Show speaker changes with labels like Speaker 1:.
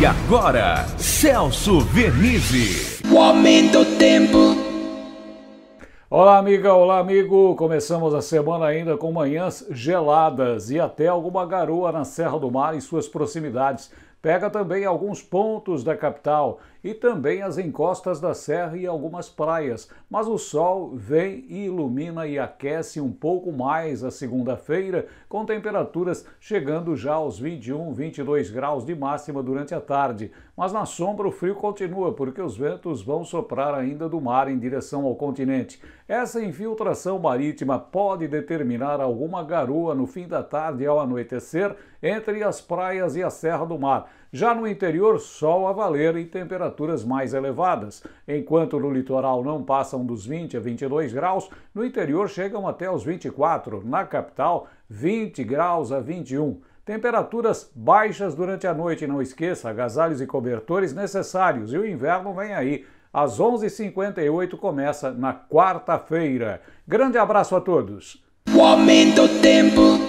Speaker 1: E agora, Celso Vernizzi. O aumento do tempo. Olá, amiga, olá, amigo. Começamos a semana ainda com manhãs geladas e até alguma garoa na Serra do Mar e suas proximidades. Pega também alguns pontos da capital e também as encostas da serra e algumas praias, mas o sol vem e ilumina e aquece um pouco mais a segunda-feira, com temperaturas chegando já aos 21, 22 graus de máxima durante a tarde. Mas na sombra o frio continua, porque os ventos vão soprar ainda do mar em direção ao continente. Essa infiltração marítima pode determinar alguma garoa no fim da tarde ao anoitecer entre as praias e a Serra do Mar. Já no interior, sol a valer e temperaturas mais elevadas. Enquanto no litoral não passam dos 20 a 22 graus, no interior chegam até os 24. Na capital, 20 graus a 21. Temperaturas baixas durante a noite, não esqueça, agasalhos e cobertores necessários. E o inverno vem aí às 11h58, começa na quarta-feira. Grande abraço a todos! O aumento do tempo.